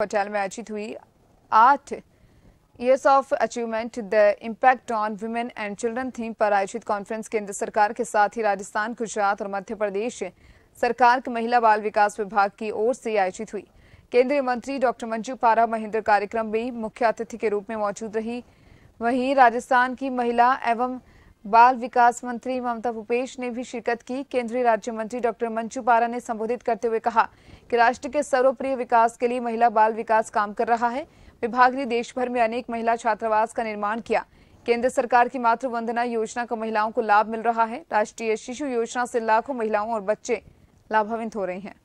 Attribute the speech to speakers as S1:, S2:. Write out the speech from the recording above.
S1: पटेल में आयोजित हुई आठ years of achievement the impact on women and children theme पर आयोजित कॉन्फ्रेंस केंद्र सरकार के साथ ही राजस्थान गुजरात और मध्य प्रदेश सरकार के महिला बाल विकास विभाग की ओर से आयोजित हुई केंद्रीय मंत्री डॉक्टर मंजू पारा महेंद्र कार्यक्रम में मुख्य अतिथि के रूप में मौजूद रही वहीं राजस्थान की महिला एवं बाल विकास मंत्री ममता भूपेश ने भी शिरकत की केंद्रीय राज्य मंत्री डॉक्टर मंजू पारा ने संबोधित करते हुए कहा कि राष्ट्र के सर्वप्रिय विकास के लिए महिला बाल विकास काम कर रहा है विभाग ने देश भर में अनेक महिला छात्रावास का निर्माण किया केंद्र सरकार की मातृ वंदना योजना का महिलाओं को लाभ मिल रहा है राष्ट्रीय शिशु योजना से लाखों महिलाओं और बच्चे लाभान्वित हो रहे हैं